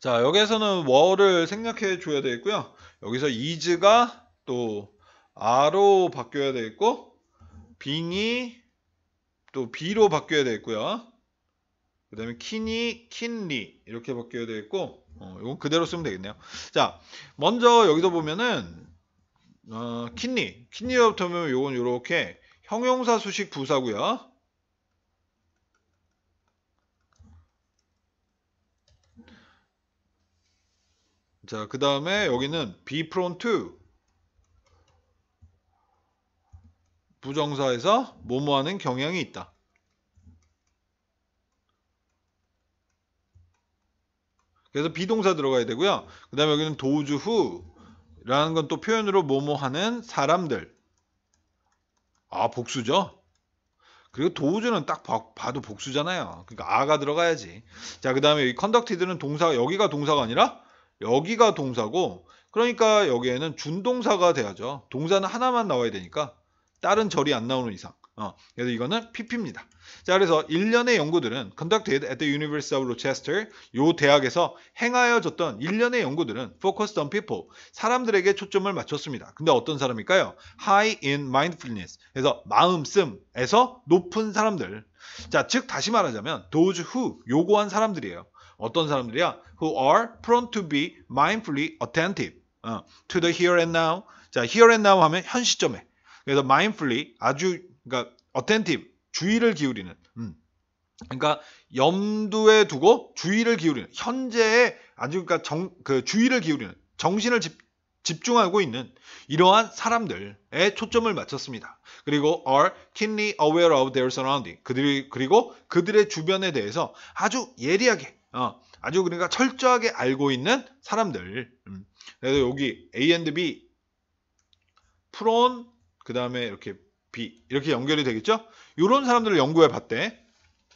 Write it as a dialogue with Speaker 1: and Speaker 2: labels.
Speaker 1: 자 여기에서는 월을 생략해 줘야 되겠고요 여기서 이즈가또아로 바뀌어야 되겠고 빙이 또비로 바뀌어야 되겠고요 그 다음에 키니 킨리 이렇게 바뀌어야 되겠고 어, 이건 그대로 쓰면 되겠네요 자 먼저 여기서 보면은 어, 킨리 킨리부터 보면 이건 이렇게 형용사 수식 부사고요 자, 그 다음에 여기는 b프론트 부정사에서 뭐뭐하는 경향이 있다. 그래서 비동사 들어가야 되고요. 그 다음에 여기는 도우즈 후라는 건 또 표현으로 뭐뭐하는 사람들. 아 복수죠. 그리고 도우즈는 딱 봐, 도 복수잖아요. 그러니까 아가 들어가야지. 자, 그 다음에 이 컨덕티드는 동사, 여기가 동사가 아니라 여기가 동사고 그러니까 여기에는 준동사가 돼야죠. 동사는 하나만 나와야 되니까 다른 절이 안 나오는 이상. 어, 그래서 이거는 PP입니다. 자, 그래서 1년의 연구들은 conducted at the University of Rochester 요 대학에서 행하여졌던 1년의 연구들은 focused on people 사람들에게 초점을 맞췄습니다. 근데 어떤 사람일까요? high in mindfulness 그래서 마음씀에서 높은 사람들 자, 즉 다시 말하자면 those who 요구한 사람들이에요. 어떤 사람들이야? Who are prone to be mindfully attentive 어, to the here and now. 자, here and now 하면 현 시점에. 그래서 mindfully 아주 그러니까 attentive 주의를 기울이는. 음. 그러니까 염두에 두고 주의를 기울이는 현재에 아주 그러니까 정, 그 주의를 기울이는 정신을 집, 집중하고 있는 이러한 사람들에 초점을 맞췄습니다. 그리고 are keenly aware of their surrounding. 그들이 그리고 그들의 주변에 대해서 아주 예리하게 어, 아주 그러니까 철저하게 알고 있는 사람들. 음. 그래서 여기 A and B, 프론, 그 다음에 이렇게 B 이렇게 연결이 되겠죠? 이런 사람들을 연구해 봤대.